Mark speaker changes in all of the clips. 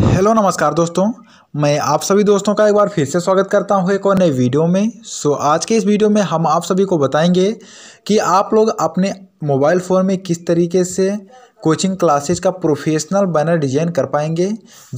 Speaker 1: hello नमस्कार दोस्तों मैं आप सभी दोस्तों का एक बार फिर से स्वागत करता हूं एक और नए वीडियो में सो आज के इस वीडियो में हम आप सभी को बताएंगे कि आप लोग अपने मोबाइल फ़ोन में किस तरीके से कोचिंग क्लासेस का प्रोफेशनल बैनर डिजाइन कर पाएंगे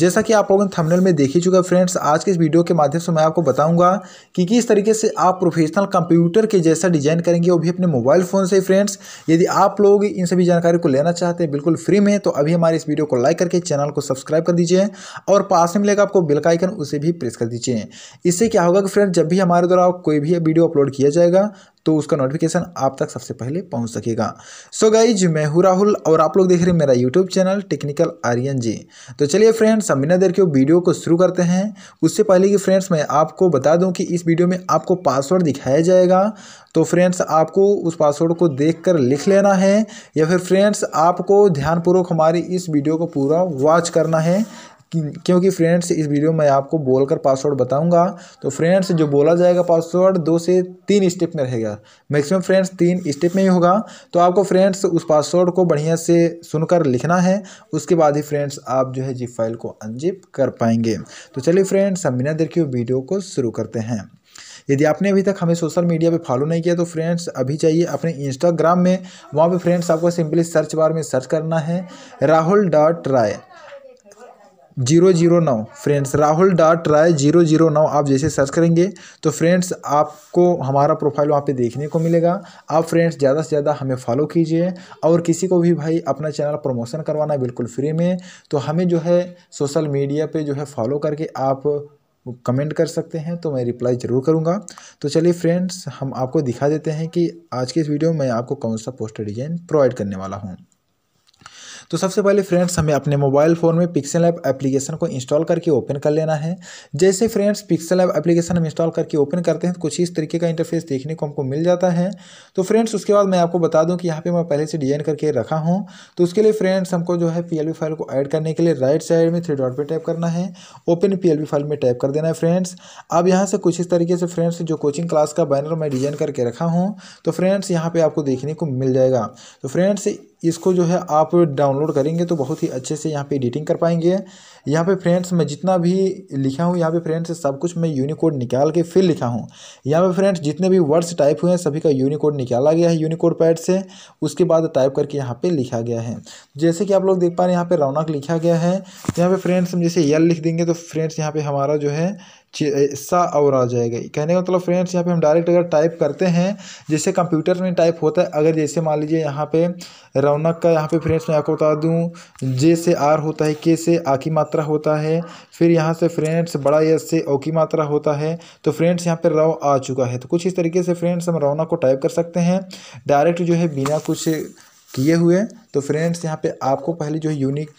Speaker 1: जैसा कि आप लोगों ने थंबनेल में देख ही चुका फ्रेंड्स आज के इस वीडियो के माध्यम से मैं आपको बताऊंगा कि किस तरीके से आप प्रोफेशनल कंप्यूटर के जैसा डिजाइन करेंगे वो भी अपने मोबाइल फ़ोन से फ्रेंड्स यदि आप लोग इन सभी जानकारी को लेना चाहते हैं बिल्कुल फ्री में तो अभी हमारे इस वीडियो को लाइक करके चैनल को सब्सक्राइब कर दीजिए और पास में मिलेगा आपको बिल का आइकन उसे भी प्रेस कर दीजिए इससे क्या होगा कि फ्रेंड्स जब भी हमारे द्वारा कोई भी वीडियो अपलोड किया जाएगा तो उसका नोटिफिकेशन आप तक सबसे पहले पहुंच सकेगा सो so गाइज मैं हूँ राहुल और आप लोग देख रहे हैं मेरा YouTube channel technical Aryan ji तो चलिए फ्रेंड्स हम बिना देर के वीडियो को शुरू करते हैं उससे पहले कि फ्रेंड्स मैं आपको बता दूं कि इस वीडियो में आपको पासवर्ड दिखाया जाएगा तो फ्रेंड्स आपको उस पासवर्ड को देख कर लिख लेना है या फिर फ्रेंड्स आपको ध्यानपूर्वक हमारी इस वीडियो को पूरा वॉच करना है क्योंकि फ्रेंड्स इस वीडियो में आपको बोलकर पासवर्ड बताऊंगा तो फ्रेंड्स जो बोला जाएगा पासवर्ड दो से तीन स्टेप में रहेगा मैक्सिमम फ्रेंड्स तीन स्टेप में ही होगा तो आपको फ्रेंड्स उस पासवर्ड को बढ़िया से सुनकर लिखना है उसके बाद ही फ्रेंड्स आप जो है जिप फाइल को अनजिप कर पाएंगे तो चलिए फ्रेंड्स हम बिना देर के वीडियो को शुरू करते हैं यदि आपने अभी तक हमें सोशल मीडिया पे फॉलो नहीं किया तो फ्रेंड्स अभी चाहिए अपने इंस्टाग्राम में वहाँ पे फ्रेंड्स आपको सिंपली सर्च बार में सर्च करना है Rahul dot Rai zero zero नौ friends Rahul dot Rai zero zero नौ आप जैसे सर्च करेंगे तो फ्रेंड्स आपको हमारा प्रोफाइल वहाँ पे देखने को मिलेगा आप फ्रेंड्स ज़्यादा से ज़्यादा हमें फॉलो कीजिए और किसी को भी भाई अपना चैनल प्रमोशन करवाना है बिल्कुल फ्री में तो हमें जो है सोशल मीडिया पे जो है फॉलो करके आप कमेंट कर सकते हैं तो मैं रिप्लाई ज़रूर करूँगा तो चलिए फ्रेंड्स हम आपको दिखा देते हैं कि आज के इस वीडियो में आपको कौन सा पोस्टर डिज़ाइन प्रोवाइड करने वाला हूँ तो सबसे पहले फ्रेंड्स हमें अपने मोबाइल फ़ोन में पिक्सल ऐप एप्लीकेशन को इंस्टॉल करके ओपन कर लेना है जैसे फ्रेंड्स पिक्सल ऐप एप्लीकेशन हम इंस्टॉल करके ओपन करते हैं तो कुछ इस तरीके का इंटरफेस देखने को हमको मिल जाता है तो फ्रेंड्स उसके बाद मैं आपको बता दूँ कि यहाँ पर मैं पहले से डिजाइन करके रखा हूँ तो उसके लिए फ्रेंड्स हमको जो है पी फाइल को ऐड करने के लिए राइट साइड में थ्री डॉट पर टाइप करना है ओपन पी फाइल में टाइप कर देना है फ्रेंड्स अब यहाँ से कुछ इस तरीके से फ्रेंड्स जो कोचिंग क्लास का बैनर मैं डिजाइन करके रखा हूँ तो फ्रेंड्स यहाँ पर आपको देखने को मिल जाएगा तो फ्रेंड्स इसको जो है आप डाउनलोड करेंगे तो बहुत ही अच्छे से यहाँ पे एडिटिंग कर पाएंगे यहाँ पे फ्रेंड्स मैं जितना भी लिखा हूँ यहाँ पे फ्रेंड्स सब कुछ मैं यूनिकोड निकाल के फिर लिखा हूँ यहाँ पे फ्रेंड्स जितने भी वर्ड्स टाइप हुए हैं सभी का यूनिकोड निकाला गया है यूनिकोड पैड से उसके बाद टाइप करके यहाँ पर लिखा गया है जैसे कि आप लोग देख पा रहे हैं यहाँ पर रौनक लिखा गया है यहाँ पर फ्रेंड्स हम जैसे यल लिख देंगे तो फ्रेंड्स यहाँ पर हमारा जो है सा और आ जाएगा कहने का मतलब फ्रेंड्स यहाँ पे हम डायरेक्ट अगर टाइप करते हैं जैसे कंप्यूटर में टाइप होता है अगर जैसे मान लीजिए यहाँ पे रौनक का यहाँ पे फ्रेंड्स मैं आपको बता दूँ जे से आर होता है के से आ की मात्रा होता है फिर यहाँ से फ्रेंड्स बड़ा यस से ओ की मात्रा होता है तो फ्रेंड्स यहाँ पर रव आ चुका है तो कुछ इस तरीके से फ्रेंड्स हम रौनक को टाइप कर सकते हैं डायरेक्ट जो है बिना कुछ किए हुए तो फ्रेंड्स यहाँ पे आपको पहले जो है यूनिक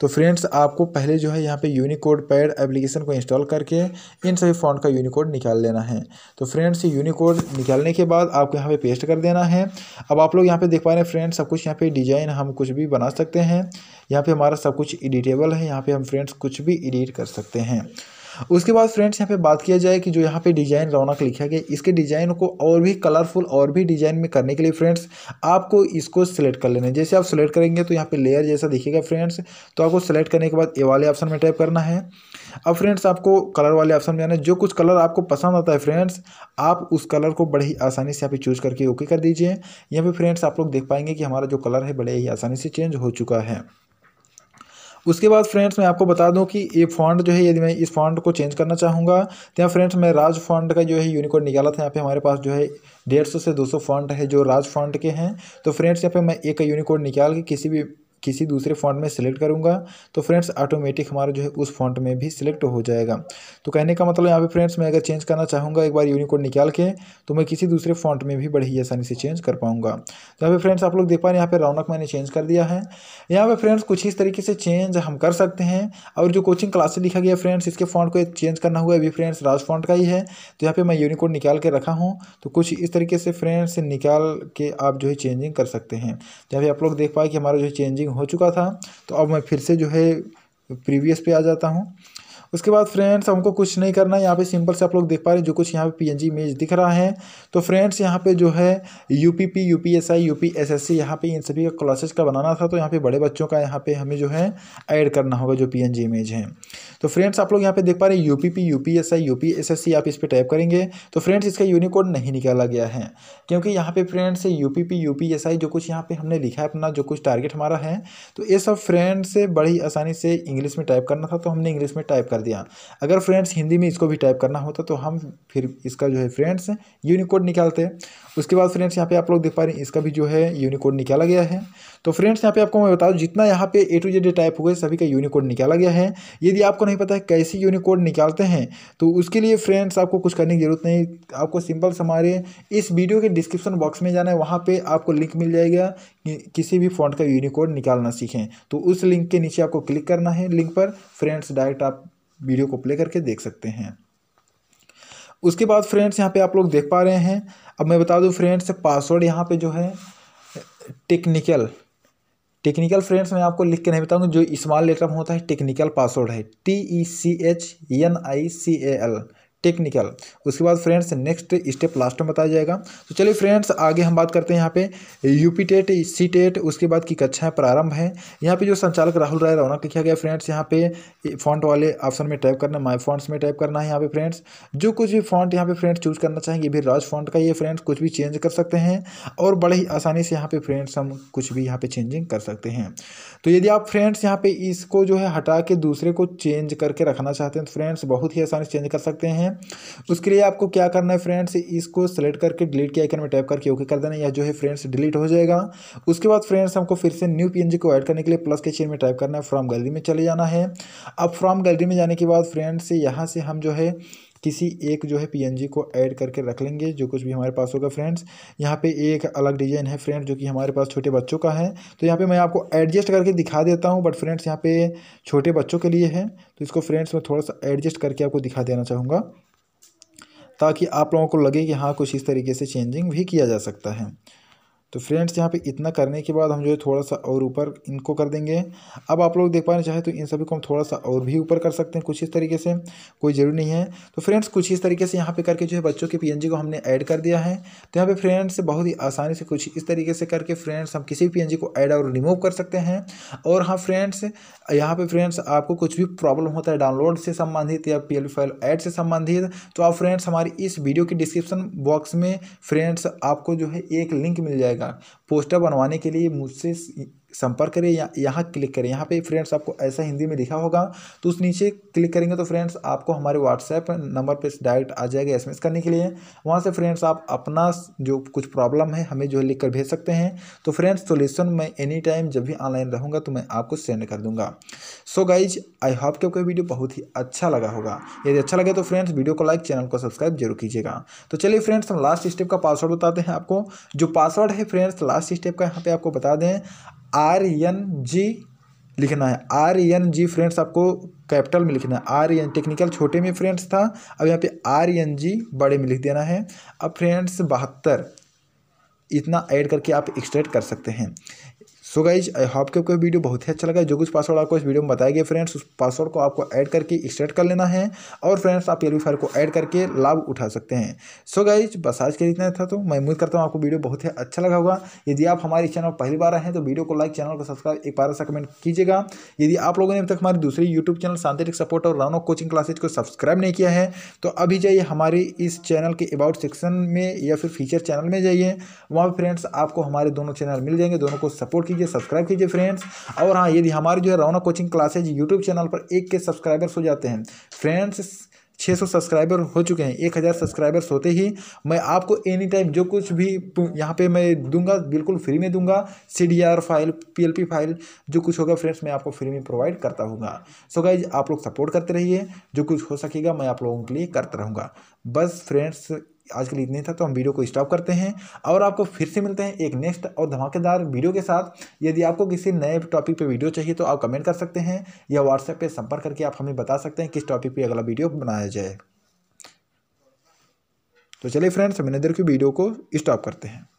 Speaker 1: तो फ्रेंड्स आपको पहले जो है यहाँ पे यूनिकोड पैड एप्लीकेशन को इंस्टॉल करके इन सभी फॉन्ट का यूनिकोड निकाल लेना है तो फ्रेंड्स यूनिकोड निकालने के बाद आपको यहाँ पे पेस्ट कर देना है अब आप लोग यहाँ पे देख पा रहे हैं फ्रेंड्स सब कुछ यहाँ पे डिजाइन हम कुछ भी बना सकते हैं यहाँ पे हमारा सब कुछ एडिटेबल है यहाँ पे हम फ्रेंड्स कुछ भी एडिट कर सकते हैं उसके बाद फ्रेंड्स यहाँ पे बात किया जाए कि जो यहाँ पे डिज़ाइन रौनक लिखा गया इसके डिज़ाइन को और भी कलरफुल और भी डिज़ाइन में करने के लिए फ्रेंड्स आपको इसको सिलेक्ट कर लेना है जैसे आप सेलेक्ट करेंगे तो यहाँ पे लेयर जैसा दिखेगा फ्रेंड्स तो आपको सेलेक्ट करने के बाद ए वाले ऑप्शन में टाइप करना है अब फ्रेंड्स आपको कलर वाले ऑप्शन में आना है जो कुछ कलर आपको पसंद आता है फ्रेंड्स आप उस कलर को बड़े ही आसानी से यहाँ पे चूज करके ओके कर दीजिए यहाँ पे फ्रेंड्स आप लोग देख पाएंगे कि हमारा जो कलर है बड़े ही आसानी से चेंज हो चुका है उसके बाद फ्रेंड्स मैं आपको बता दूं कि ये फॉन्ड जो है यदि मैं इस फॉन्ड को चेंज करना चाहूँगा तो यहाँ फ्रेंड्स मैं राज फॉन्ड का जो है यूनिकोड निकाला था यहाँ पे हमारे पास जो है डेढ़ सौ से दो सौ फॉन्ट है जो राज फॉन्ट के हैं तो फ्रेंड्स यहाँ पे मैं एक यूनिकोड निकाल के किसी भी किसी दूसरे फॉन्ट में सेलेक्ट करूँगा तो फ्रेंड्स ऑटोमेटिक हमारा जो है उस फॉन्ट में भी सिलेक्ट हो जाएगा तो कहने का मतलब यहाँ पे फ्रेंड्स मैं अगर चेंज करना चाहूँगा एक बार यूनिकोड निकाल के तो मैं किसी दूसरे फॉन्ट में भी बड़ी आसानी से चेंज कर पाऊँगा तो यहाँ पे फ्रेंड्स आप लोग देख पा रहे हैं यहाँ पर रौनक मैंने चेंज कर दिया है यहाँ पर फ्रेंड्स कुछ इस तरीके से चेंज हम कर सकते हैं और जो कोचिंग क्लासेस लिखा गया फ्रेंड्स इसके फॉन्ट को चेंज करना हुआ अभी फ्रेंड्स राज फॉन्ट का ही है तो यहाँ पर मैं यूनिकोड निकाल के रखा हूँ तो कुछ इस तरीके से फ्रेंड्स निकाल के आप जो है चेंजिंग कर सकते हैं तो यहाँ आप लोग देख पाए कि हमारा जो है चेंजिंग हो चुका था तो अब मैं फिर से जो है प्रीवियस पे आ जाता हूँ उसके बाद फ्रेंड्स हमको कुछ नहीं करना है यहाँ पे सिंपल से आप लोग देख पा रहे हैं जो कुछ यहाँ पे जी इमेज दिख रहा है तो फ्रेंड्स यहाँ पे जो है U U U P P P P S I S S C यहाँ पे इन सभी का क्लासेस का बनाना था तो यहाँ पे बड़े बच्चों का यहाँ पे हमें जो है ऐड करना होगा जो जी इमेज है तो फ्रेंड्स आप लोग यहाँ पे देख पा रहे हैं U U U P P P P S I S S C आप इस पर टाइप करेंगे तो फ्रेंड्स इसका यूनिकोड नहीं निकाला गया है क्योंकि यहाँ पे friends U U P P P S S I कुछ यहाँ पे हमने लिखा है अपना जो कुछ टारगेट हमारा है तो ये सब फ्रेंड्स बड़ी आसानी से इंग्लिश में टाइप करना था तो हमने इंग्लिश में टाइप कर दिया अगर फ्रेंड्स हिंदी में इसको भी टाइप करना होता तो हम फिर इसका जो है फ्रेंड्स यूनिकोड निकालते उसके बाद फ्रेंड्स यहाँ पे आप लोग देख पा रहे हैं इसका भी जो है यूनिकोड निकाला गया है तो फ्रेंड्स यहाँ पे आपको मैं बता दूँ जितना यहाँ पे ए टू जेड टाइप हुए सभी का यूनिकोड निकाला गया है यदि आपको नहीं पता है कैसे यूनिकोड निकालते हैं तो उसके लिए फ्रेंड्स आपको कुछ करने की ज़रूरत नहीं आपको सिंपल हमारे इस वीडियो के डिस्क्रिप्शन बॉक्स में जाना है वहाँ पर आपको लिंक मिल जाएगा कि किसी भी फॉन्ट का यूनिकोड निकालना सीखें तो उस लिंक के नीचे आपको क्लिक करना है लिंक पर फ्रेंड्स डायरेक्ट आप वीडियो को प्ले करके देख सकते हैं उसके बाद फ्रेंड्स यहाँ पे आप लोग देख पा रहे हैं अब मैं बता दूँ फ्रेंड्स पासवर्ड यहाँ पे जो है टेक्निकल टेक्निकल फ्रेंड्स मैं आपको लिख के नहीं बताऊंगा जो स्मॉल लेटर में होता है टेक्निकल पासवर्ड है T E C H N I C A L technical उसके बाद फ्रेंड्स नेक्स्ट स्टेप लास्ट में बताया जाएगा तो चलिए फ्रेंड्स आगे हम बात करते हैं यहाँ पे यूपी टेट सी टेट उसके बाद की कक्षाएं प्रारंभ हैं यहाँ पे जो संचालक राहुल राय रौनक लिखा गया फ्रेंड्स यहाँ पे फॉन्ट वाले ऑप्शन में टाइप करना माई फॉन्ट्स में टाइप करना है यहाँ पे फ्रेंड्स जो कुछ भी फॉन्ट यहाँ पे फ्रेंड्स चूज करना चाहेंगे भी राज फॉन्ट का ये फ्रेंड्स कुछ भी चेंज कर सकते हैं और बड़े ही आसानी से यहाँ पे फ्रेंड्स हम कुछ भी यहाँ पे चेंजिंग कर सकते हैं तो यदि आप फ्रेंड्स यहाँ पे इसको जो है हटा के दूसरे को चेंज करके रखना चाहते हैं तो फ्रेंड्स बहुत ही आसानी से चेंज कर सकते हैं उसके लिए आपको क्या करना है फ्रेंड्स इसको सेलेक्ट करके डिलीट के आइकन में टैप करके ओके कर देना यह जो है फ्रेंड्स डिलीट हो जाएगा उसके बाद फ्रेंड्स हमको फिर से न्यू पी को ऐड करने के लिए प्लस के चेन में टाइप करना है फ्रॉम गैलरी में चले जाना है अब फ्रॉम गैलरी में जाने के बाद फ्रेंड्स यहाँ से हम जो है किसी एक जो है पीएनजी को ऐड करके रख लेंगे जो कुछ भी हमारे पास होगा फ्रेंड्स यहाँ पे एक अलग डिजाइन है फ्रेंड जो कि हमारे पास छोटे बच्चों का है तो यहाँ पे मैं आपको एडजस्ट करके दिखा देता हूँ बट फ्रेंड्स यहाँ पे छोटे बच्चों के लिए है तो इसको फ्रेंड्स मैं थोड़ा सा एडजस्ट करके आपको दिखा देना चाहूँगा ताकि आप लोगों को लगे कि हाँ कुछ इस तरीके से चेंजिंग भी किया जा सकता है तो फ्रेंड्स यहाँ पे इतना करने के बाद हम जो है थोड़ा सा और ऊपर इनको कर देंगे अब आप लोग देख पाना चाहे तो इन सभी को हम थोड़ा सा और भी ऊपर कर सकते हैं कुछ इस तरीके से कोई ज़रूरी नहीं है तो फ्रेंड्स कुछ इस तरीके से यहाँ पे करके जो है बच्चों के पी को हमने ऐड कर दिया है तो यहाँ पे फ्रेंड्स बहुत ही आसानी से कुछ इस तरीके से करके फ्रेंड्स हम किसी भी पी को ऐड और रिमूव कर सकते हैं और हाँ फ्रेंड्स यहाँ पर फ्रेंड्स आपको कुछ भी प्रॉब्लम होता है डाउनलोड से संबंधित या पी फाइल ऐड से संबंधित तो आप फ्रेंड्स हमारी इस वीडियो के डिस्क्रिप्शन बॉक्स में फ्रेंड्स आपको जो है एक लिंक मिल जाएगा था पोस्टर बनवाने के लिए मुझसे संपर्क करिए यहाँ क्लिक करें यहाँ पे फ्रेंड्स आपको ऐसा हिंदी में लिखा होगा तो उस नीचे क्लिक करेंगे तो फ्रेंड्स आपको हमारे व्हाट्सएप नंबर पे डायरेक्ट आ जाएगा एसएमएस करने के लिए वहाँ से फ्रेंड्स आप अपना जो कुछ प्रॉब्लम है हमें जो लिख कर भेज सकते हैं तो फ्रेंड्स सोल्यूशन तो मैं एनी टाइम जब भी ऑनलाइन रहूँगा तो मैं आपको सेंड कर दूँगा सो गाइज आई होप के वीडियो बहुत ही अच्छा लगा होगा यदि अच्छा लगे तो फ्रेंड्स वीडियो को लाइक चैनल को सब्सक्राइब जरूर कीजिएगा तो चलिए फ्रेंड्स हम लास्ट स्टेप का पासवर्ड बताते हैं आपको जो पासवर्ड है फ्रेंड्स लास्ट स्टेप का यहाँ पे आपको बता दें आर एन जी लिखना है आर एन जी फ्रेंड्स आपको कैपिटल में लिखना है आर एन टेक्निकल छोटे में फ्रेंड्स था अब यहाँ पे आर एन जी बड़े में लिख देना है अब फ्रेंड्स बहत्तर इतना ऐड करके आप एक्सट्रैक्ट कर सकते हैं सो गाइज आई होप के आपको वीडियो बहुत ही अच्छा लगा जो कुछ पासवर्ड आपको इस वीडियो में बताया गया फ्रेंड्स उस पासवर्ड को आपको ऐड करके एक्सटेट कर लेना है और फ्रेंड्स आप एल को ऐड करके लाभ उठा सकते हैं सो गाइज बस आज के इतना था तो मैं उम्मीद करता हूँ आपको वीडियो बहुत ही अच्छा लगा होगा यदि आप हमारे चैनल पर पहली बार आए हैं तो वीडियो को लाइक चैनल को सब्सक्राइब एक बार ऐसा कमेंट कीजिएगा यदि आप लोगों ने अब तक हमारे दूसरे यूट्यूब चैनल शांतिरिक सपोर्ट और रानो कोचिंग क्लासेज को सब्सक्राइब नहीं किया है तो अभी जाइए हमारे इस चैनल के अबाउट सेक्शन में या फिर फीचर चैनल में जाइए वहाँ पर फ्रेंड्स आपको हमारे दोनों चैनल मिल जाएंगे दोनों को सपोर्ट कीजिए कीजिए सब्सक्राइब कीजिए फ्रेंड्स और हाँ यदि हमारी जो है Raunak coaching classes YouTube channel पर एक के सब्सक्राइबर्स हो जाते हैं फ्रेंड्स 600 सब्सक्राइबर हो चुके हैं 1000 सब्सक्राइबर्स होते ही मैं आपको एनी टाइम जो कुछ भी यहाँ पे मैं दूंगा बिल्कुल फ्री में दूंगा सी फाइल पी फाइल जो कुछ होगा फ्रेंड्स मैं आपको फ्री में प्रोवाइड करता हूँगा सो गाइज आप लोग सपोर्ट करते रहिए जो कुछ हो सकेगा मैं आप लोगों के लिए करता रहूँगा बस फ्रेंड्स आज के लिए इतना था तो हम वीडियो को स्टॉप करते हैं और आपको फिर से मिलते हैं एक नेक्स्ट और धमाकेदार वीडियो के साथ यदि आपको किसी नए टॉपिक पे वीडियो चाहिए तो आप कमेंट कर सकते हैं या व्हाट्सएप पे संपर्क करके आप हमें बता सकते हैं किस टॉपिक पे अगला वीडियो बनाया जाए तो चलिए फ्रेंड्स मैंने देर की वीडियो को स्टॉप करते हैं